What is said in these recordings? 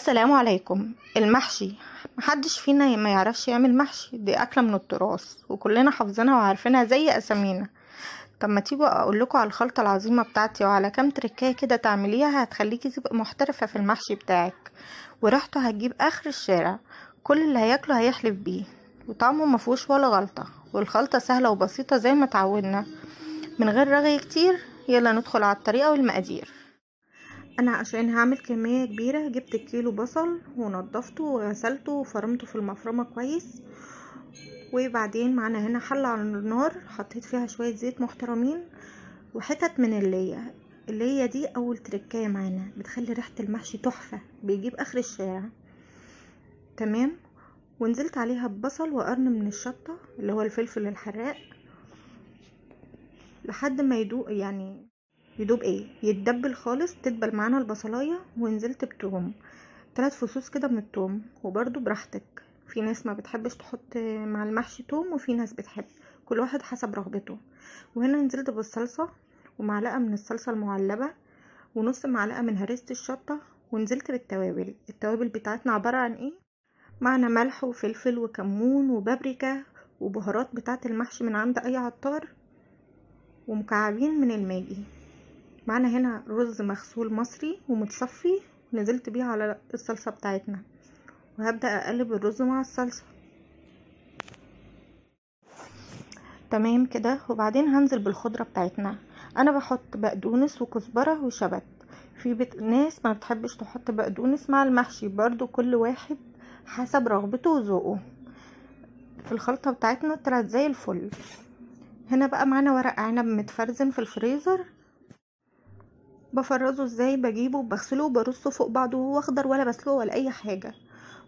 السلام عليكم المحشي محدش فينا ما يعرفش يعمل محشي دي اكله من التراث وكلنا حافظينها وعارفينها زي اسامينا طب ما تيجوا اقول لكم على الخلطه العظيمه بتاعتي وعلى كام تركايه كده تعمليها هتخليكي تبقى محترفه في المحشي بتاعك وريحته هتجيب اخر الشارع كل اللي هياكله هيحلف بيه وطعمه مفهوش ولا غلطه والخلطه سهله وبسيطه زي ما اتعودنا من غير رغي كتير يلا ندخل على الطريقه والمقادير انا عشان هعمل كمية كبيرة جبت كيلو بصل ونضفته وغسلته وفرمته في المفرمة كويس وبعدين معانا هنا حلة على النار حطيت فيها شوية زيت محترمين وحتت من اللية اللية دي اول تركاية معانا بتخلي ريحة المحشي تحفة بيجيب اخر الشارع تمام ونزلت عليها ببصل وقرن من الشطة اللي هو الفلفل الحراق لحد ما يدوق يعني يدوب ايه يتدبل خالص تدبل معانا البصلايه ونزلت بتوم ثلاث فصوص كده من التوم وبرده براحتك في ناس ما بتحبش تحط مع المحشي توم وفي ناس بتحب كل واحد حسب رغبته وهنا نزلت بالصلصه ومعلقه من الصلصه المعلبه ونص معلقه من هريسه الشطه ونزلت بالتوابل التوابل بتاعتنا عباره عن ايه معنا ملح وفلفل وكمون وبابريكا وبهارات بتاعت المحشي من عند اي عطار ومكعبين من الماجي معانا هنا رز مغسول مصري ومتصفي نزلت بيه على الصلصة بتاعتنا وهبدأ اقلب الرز مع الصلصة تمام كده وبعدين هنزل بالخضرة بتاعتنا انا بحط بقدونس وكزبرة وشبت في بت... ناس ما بتحبش تحط بقدونس مع المحشي برضو كل واحد حسب رغبته وذوقه في الخلطة بتاعتنا طلعت زي الفل هنا بقى معانا ورق عنب متفرزن في الفريزر بفرزه ازاي بجيبه بغسله وبرصه فوق بعضه وهو اخضر ولا بسلقه ولا اي حاجه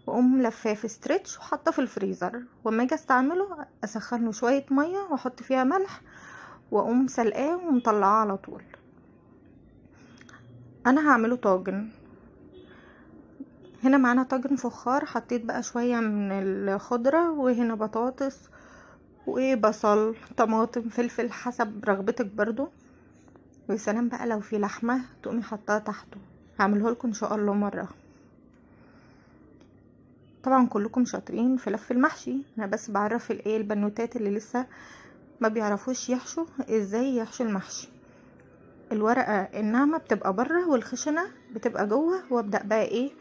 واقوم لفاه في ستريتش وحطه في الفريزر واما اجي استعمله اسخنه شويه ميه واحط فيها ملح واقوم سلقاه ومطلعاه على طول انا هعمله طاجن هنا معانا طاجن فخار حطيت بقى شويه من الخضره وهنا بطاطس وبصل طماطم فلفل حسب رغبتك برضو ويا سلام بقى لو في لحمه تقومي حطاها تحته هعمله لكم ان شاء الله مره طبعا كلكم شاطرين في لف المحشي انا بس بعرف الايه البنوتات اللي لسه ما بيعرفوش يحشوا ازاي يحشوا المحشي الورقه الناعمه بتبقى بره والخشنه بتبقى جوه وابدا بقى ايه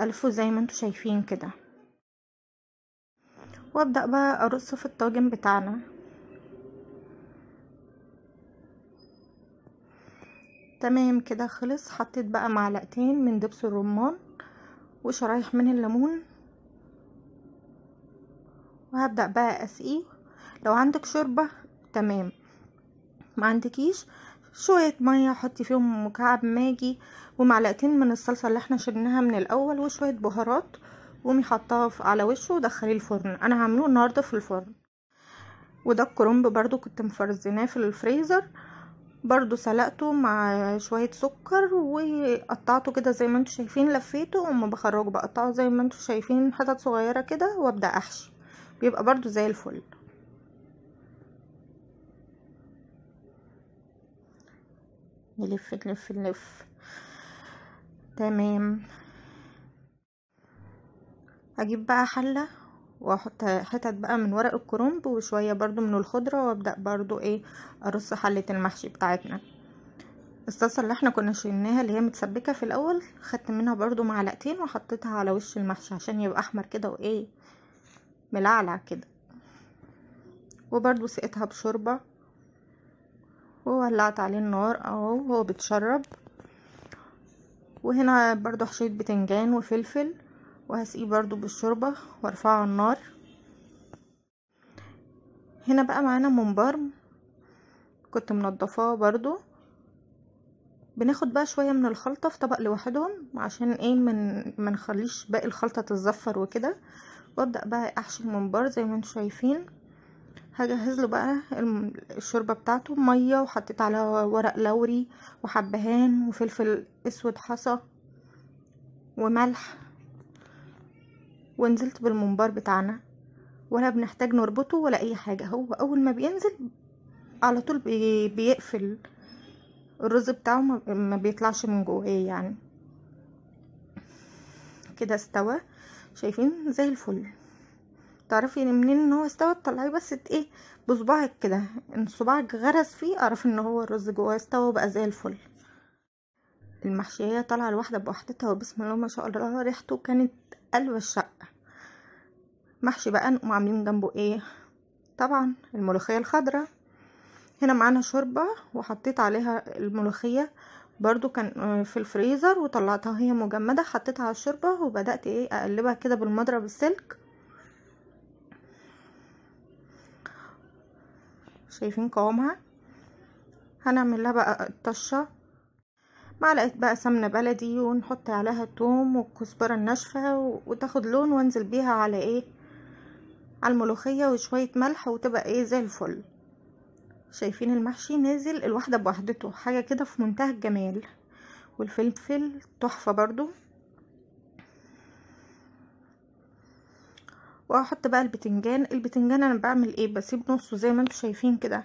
الفه زي ما انتم شايفين كده وابدا بقى ارص في الطاجن بتاعنا تمام كده خلص حطيت بقى معلقتين من دبس الرمان وشرايح من الليمون وهبدأ بقى اسقيه لو عندك شوربة تمام ما عندكيش شوية مية حطي فيهم مكعب ماجي ومعلقتين من الصلصة اللي احنا شلناها من الاول وشوية بهارات قومي حطها على وشه ودخليه الفرن انا هعمله النهاردة في الفرن وده الكرنب برضو كنت مفرزناه في الفريزر برضو سلقته مع شوية سكر وقطعته كده زي ما انتوا شايفين لفيته وما بخرجه بقطعه زي ما انتوا شايفين حتت صغيرة كده وابدأ احشي بيبقى برضو زي الفل نلف نلف نلف تمام هجيب بقى حلة واحط حتت بقى من ورق الكرنب وشويه برضو من الخضره وابدا برضو ايه ارص حله المحشي بتاعتنا الصلصه اللي احنا كنا شيلناها اللي هي متسبكه في الاول خدت منها برضو معلقتين وحطيتها على وش المحشي عشان يبقى احمر كده وايه ملعلع كده وبرضو سقيتها بشوربه وولعت عليه النار اهو وهو بتشرب وهنا برضو حشيت بتنجان وفلفل وهسقيه برضو بالشوربة وارفعه على النار هنا بقى معانا ممبار كنت منضفاه برضو بناخد بقى شوية من الخلطة في طبق لوحدهم عشان ايه من منخليش باقي الخلطة تتزفر وكده وابدأ بقى احشي الممبار زي ما انتم شايفين هجهز له بقى الشوربه بتاعته ميه وحطيت على ورق لوري وحبهان وفلفل اسود حصى وملح ونزلت بالمنبار بتاعنا ولا بنحتاج نربطه ولا اي حاجة هو اول ما بينزل على طول بي بيقفل الرز بتاعه ما بيطلعش من جواه يعني كده استوى شايفين زي الفل تعرفي يعني منين ان هو استوى تطلعيه بس ايه بصباعك كده ان صباعك غرز فيه اعرف ان هو الرز جواه استوى بقى زي الفل المحشيه طالعه لوحدها بوحدتها وبسم الله ما شاء الله ريحته كانت قلب الشقة محشي بقى نقوم عاملين جنبه ايه طبعا الملوخية الخضراء هنا معانا شوربة وحطيت عليها الملوخية برضو كان في الفريزر وطلعتها هي مجمدة حطيتها على الشوربة وبدأت ايه اقلبها كده بالمضرب السلك شايفين قوامها هنعمل لها بقى الطشة معلقة بقى سمنة بلدي ونحط عليها التوم والكزبرة الناشفة وتاخد لون وانزل بيها على ايه على الملوخية وشوية ملح وتبقى ايه زي الفل شايفين المحشي نازل الواحدة بوحدته حاجة كده في منتهى الجمال والفلفل تحفة برضو واحط بقى البتنجان البتنجان انا بعمل ايه بسيب نصه زي ما انتم شايفين كده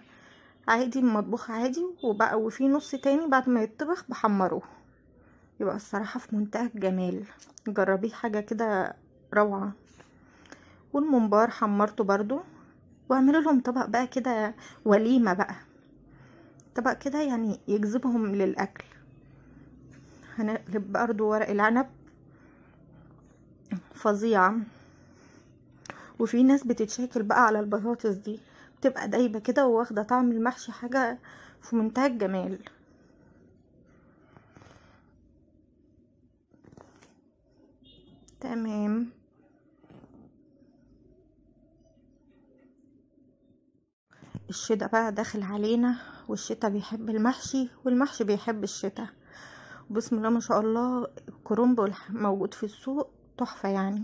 عادي المطبخ عادي وبقى وفي نص تاني بعد ما يتطبخ بحمره يبقى الصراحة في منتهى الجمال جربيه حاجة كده روعة والممبار حمرته برضو واعملوا لهم طبق بقى كده وليمة بقى طبق كده يعني يجذبهم للأكل هنقلب برضو ورق العنب فظيعة وفي ناس بتتشاكل بقى على البطاطس دي بتبقى دايبه كده وواخده طعم المحشي حاجه في منتهى الجمال تمام الشتاء بقى داخل علينا والشتاء بيحب المحشي والمحشي بيحب الشتاء بسم الله ما شاء الله الكرنب موجود في السوق تحفه يعني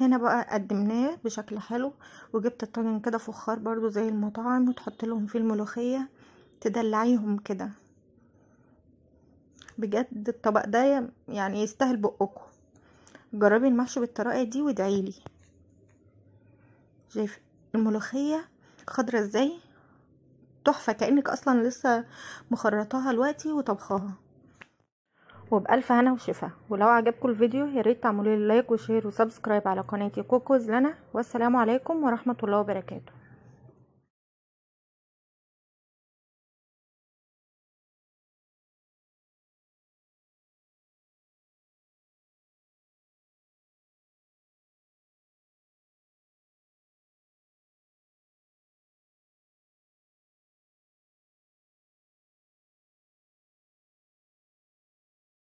هنا بقى قدمناه بشكل حلو وجبت الطاجن كده فخار برضو زي المطاعم وتحط لهم فيه الملوخية تدلعيهم كده بجد الطبق ده يعني يستاهل بقكم جربي المحشي بالطريقه دي وادعيلي شايف الملوخيه خضرة ازاي تحفه كانك اصلا لسه مخرطاها دلوقتي وطبخاها وبألف هنا وشفا ولو عجبكم الفيديو ياريت تعملوا لايك وشير وسبسكرايب على قناتي كوكوز لنا والسلام عليكم ورحمة الله وبركاته